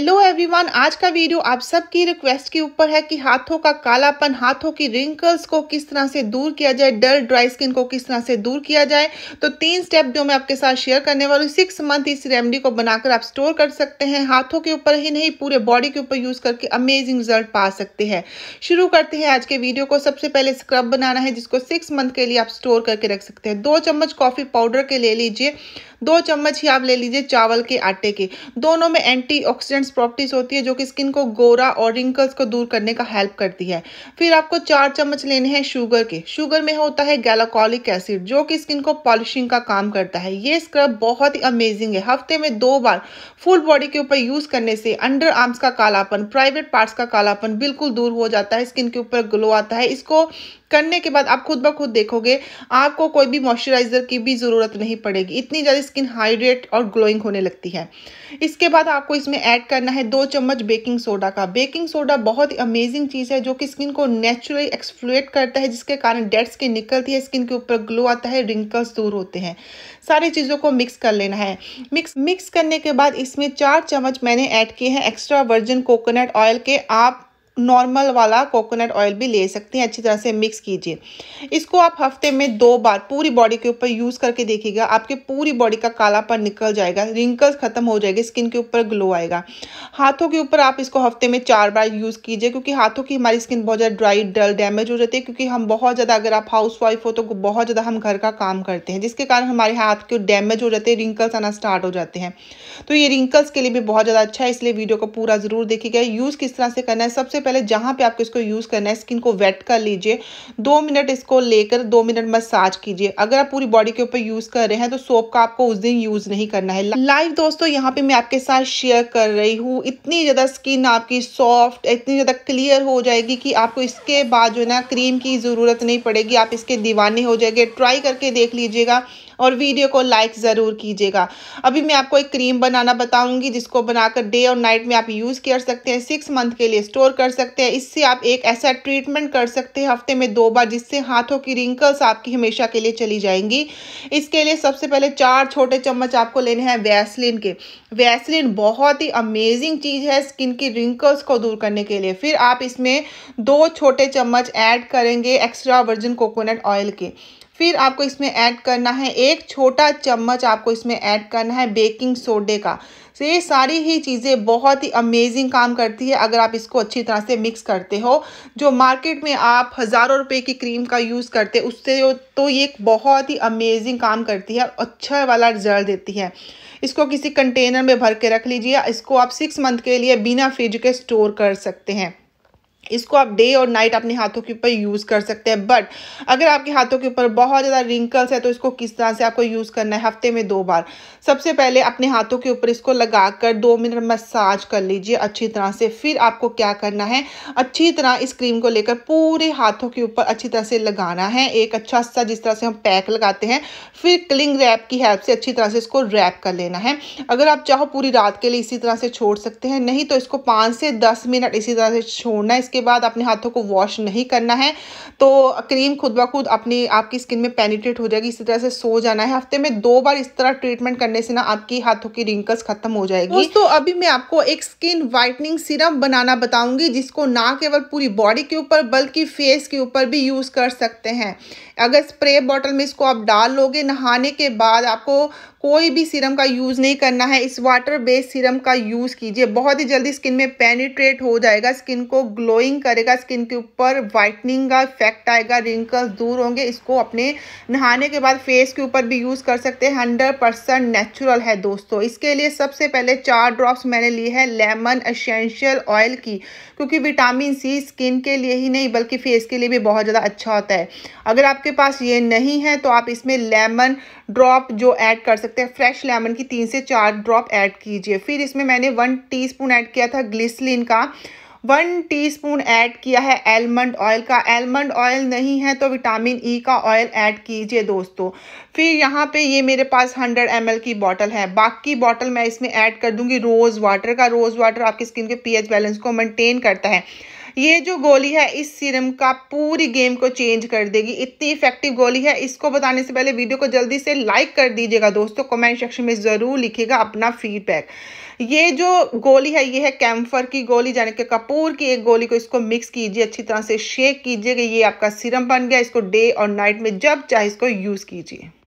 hello everyone आज का video आप सबकी रिक्वेस्ट के ऊपर है कि हाथों का कालापन हाथों की रिंकल्स को किस तरह से दूर किया जाए डल ड्राई स्किन को किस तरह से दूर किया जाए तो तीन स्टेप जो मैं आपके साथ शेयर करने वाली हूँ सिक्स मंथ इस रेमेडी को बनाकर आप स्टोर कर सकते हैं हाथों के ऊपर ही नहीं पूरे बॉडी के ऊपर यूज़ करके अमेजिंग रिजल्ट पा सकते हैं शुरू करते हैं आज के वीडियो को सबसे पहले स्क्रब बनाना है जिसको सिक्स मंथ के लिए आप स्टोर करके रख सकते हैं दो चम्मच कॉफ़ी पाउडर के ले लीजिए दो चम्मच ही आप ले लीजिए चावल के आटे के दोनों में एंटी एंटीऑक्सीडेंट्स प्रॉपर्टीज़ होती है जो कि स्किन को गोरा और रिंकल्स को दूर करने का हेल्प करती है फिर आपको चार चम्मच लेने हैं शुगर के शुगर में होता है गैलाकोलिक एसिड जो कि स्किन को पॉलिशिंग का काम करता है ये स्क्रब बहुत ही अमेजिंग है हफ्ते में दो बार फुल बॉडी के ऊपर यूज़ करने से अंडर आर्म्स का कालापन प्राइवेट पार्ट्स का कालापन बिल्कुल दूर हो जाता है स्किन के ऊपर ग्लो आता है इसको करने के बाद आप खुद ब खुद देखोगे आपको कोई भी मॉइस्चराइज़र की भी ज़रूरत नहीं पड़ेगी इतनी ज़्यादा स्किन हाइड्रेट और ग्लोइंग होने लगती है इसके बाद आपको इसमें ऐड करना है दो चम्मच बेकिंग सोडा का बेकिंग सोडा बहुत ही अमेजिंग चीज़ है जो कि स्किन को नेचुरली एक्सफ्लुएट करता है जिसके कारण डेड स्किन निकलती है स्किन के ऊपर ग्लो आता है रिंकल्स दूर होते हैं सारी चीज़ों को मिक्स कर लेना है मिक्स मिक्स करने के बाद इसमें चार चम्मच मैंने ऐड किए हैं एक्स्ट्रा वर्जिन कोकोनट ऑयल के आप नॉर्मल वाला कोकोनट ऑयल भी ले सकते हैं अच्छी तरह से मिक्स कीजिए इसको आप हफ्ते में दो बार पूरी बॉडी के ऊपर यूज़ करके देखिएगा आपके पूरी बॉडी का कालापन निकल जाएगा रिंकल्स ख़त्म हो जाएगी स्किन के ऊपर ग्लो आएगा हाथों के ऊपर आप इसको हफ्ते में चार बार यूज़ कीजिए क्योंकि हाथों की हमारी स्किन बहुत ज़्यादा ड्राई डल डैमेज हो जाती है क्योंकि हम बहुत ज़्यादा अगर आप हाउस वाइफ हो तो बहुत ज़्यादा हम घर का काम करते हैं जिसके कारण हमारे हाथ के डैमेज हो जाते हैं रिंकल्स आना स्टार्ट हो जाते हैं तो ये रिंकल्स के लिए भी बहुत ज़्यादा अच्छा है इसलिए वीडियो को पूरा ज़रूर देखिएगा यूज़ किस तरह से करना है सबसे पहले जहाँ पे आपको इसको यूज़ करना है स्किन को वेट कर लीजिए दो मिनट इसको लेकर दो मिनट मसाज कीजिए अगर आप पूरी बॉडी के ऊपर यूज़ कर रहे हैं तो सोप का आपको उस दिन यूज़ नहीं करना है लाइव दोस्तों यहाँ पर मैं आपके साथ शेयर कर रही हूँ इतनी ज़्यादा स्किन आपकी सॉफ्ट इतनी ज़्यादा क्लियर हो जाएगी कि आपको इसके बाद जो है ना क्रीम की ज़रूरत नहीं पड़ेगी आप इसके दीवाने हो जाएंगे ट्राई करके देख लीजिएगा और वीडियो को लाइक ज़रूर कीजिएगा अभी मैं आपको एक क्रीम बनाना बताऊंगी जिसको बनाकर डे और नाइट में आप यूज़ कर सकते हैं सिक्स मंथ के लिए स्टोर कर सकते हैं इससे आप एक ऐसा ट्रीटमेंट कर सकते हैं हफ्ते में दो बार जिससे हाथों की रिंकल्स आपकी हमेशा के लिए चली जाएंगी इसके लिए सबसे पहले चार छोटे चम्मच आपको लेने हैं वैसलिन के वैसलिन बहुत ही अमेजिंग चीज़ है स्किन की रिंकल्स को दूर करने के लिए फिर आप इसमें दो छोटे चम्मच ऐड करेंगे एक्स्ट्रा वर्जन कोकोनट ऑयल के फिर आपको इसमें ऐड करना है एक छोटा चम्मच आपको इसमें ऐड करना है बेकिंग सोडे का तो ये सारी ही चीज़ें बहुत ही अमेजिंग काम करती है अगर आप इसको अच्छी तरह से मिक्स करते हो जो मार्केट में आप हज़ारों रुपए की क्रीम का यूज़ करते उससे तो ये बहुत ही अमेजिंग काम करती है अच्छा वाला रिजल्ट देती है इसको किसी कंटेनर में भर के रख लीजिए इसको आप सिक्स मंथ के लिए बिना फ्रिज के स्टोर कर सकते हैं इसको आप डे और नाइट अपने हाथों के ऊपर यूज़ कर सकते हैं बट अगर आपके हाथों के ऊपर बहुत ज़्यादा रिंकल्स है तो इसको किस तरह से आपको यूज़ करना है हफ्ते में दो बार सबसे पहले अपने हाथों के ऊपर इसको लगा कर दो मिनट मसाज कर लीजिए अच्छी तरह से फिर आपको क्या करना है अच्छी तरह इस क्रीम को लेकर पूरे हाथों के ऊपर अच्छी तरह से लगाना है एक अच्छा सा जिस तरह से हम पैक लगाते हैं फिर क्लिंग रैप की हेल्प से अच्छी तरह से इसको रैप कर लेना है अगर आप चाहो पूरी रात के लिए इसी तरह से छोड़ सकते हैं नहीं तो इसको पाँच से दस मिनट इसी तरह से छोड़ना इसके उसके बाद अपने हाथों को वॉश नहीं करना है तो क्रीम खुद ब खुद अपनी आपकी स्किन में पेनिट्रेट हो जाएगी इसी तरह से सो जाना है हफ्ते में दो बार इस तरह ट्रीटमेंट करने से ना आपकी हाथों की रिंकल्स खत्म हो जाएगी तो अभी मैं आपको एक स्किन वाइटनिंग सीरम बनाना बताऊंगी जिसको ना केवल पूरी बॉडी के ऊपर बल्कि फेस के ऊपर भी यूज़ कर सकते हैं अगर स्प्रे बॉटल में इसको आप डाल लोगे नहाने के बाद आपको कोई भी सीरम का यूज़ नहीं करना है इस वाटर बेस्ड सीरम का यूज़ कीजिए बहुत ही जल्दी स्किन में पेनिट्रेट हो जाएगा स्किन को ग्लोइंग करेगा स्किन के ऊपर वाइटनिंग का इफेक्ट आएगा रिंकल्स दूर होंगे इसको अपने नहाने के बाद फेस के ऊपर भी यूज़ कर सकते हैं हंड्रेड परसेंट नेचुरल है दोस्तों इसके लिए सबसे पहले चार ड्रॉप्स मैंने ली है लेमन एसेंशियल ऑयल की क्योंकि विटामिन सी स्किन के लिए ही नहीं बल्कि फेस के लिए भी बहुत ज़्यादा अच्छा होता है अगर आपके पास ये नहीं है तो आप इसमें लेमन ड्रॉप जो ऐड कर सकते सकते हैं फ्रेश लेमन की तीन से चार ड्रॉप ऐड कीजिए फिर इसमें मैंने वन टीस्पून ऐड किया था ग्लिसलिन का वन टीस्पून ऐड किया है एलमंड ऑयल का एलमंड ऑयल नहीं है तो विटामिन ई e का ऑयल ऐड कीजिए दोस्तों फिर यहाँ पे ये मेरे पास 100 एम की बॉटल है बाकी बॉटल मैं इसमें ऐड कर दूंगी रोज़ वाटर का रोज़ वाटर आपकी स्किन के पीएच बैलेंस को मेंटेन करता है ये जो गोली है इस सीरम का पूरी गेम को चेंज कर देगी इतनी इफेक्टिव गोली है इसको बताने से पहले वीडियो को जल्दी से लाइक कर दीजिएगा दोस्तों कमेंट सेक्शन में ज़रूर लिखिएगा अपना फीडबैक ये जो गोली है ये है कैम्फर की गोली यानी कि कपूर की एक गोली को इसको मिक्स कीजिए अच्छी तरह से शेक कीजिएगा ये आपका सीरम बन गया इसको डे और नाइट में जब चाहे इसको यूज़ कीजिए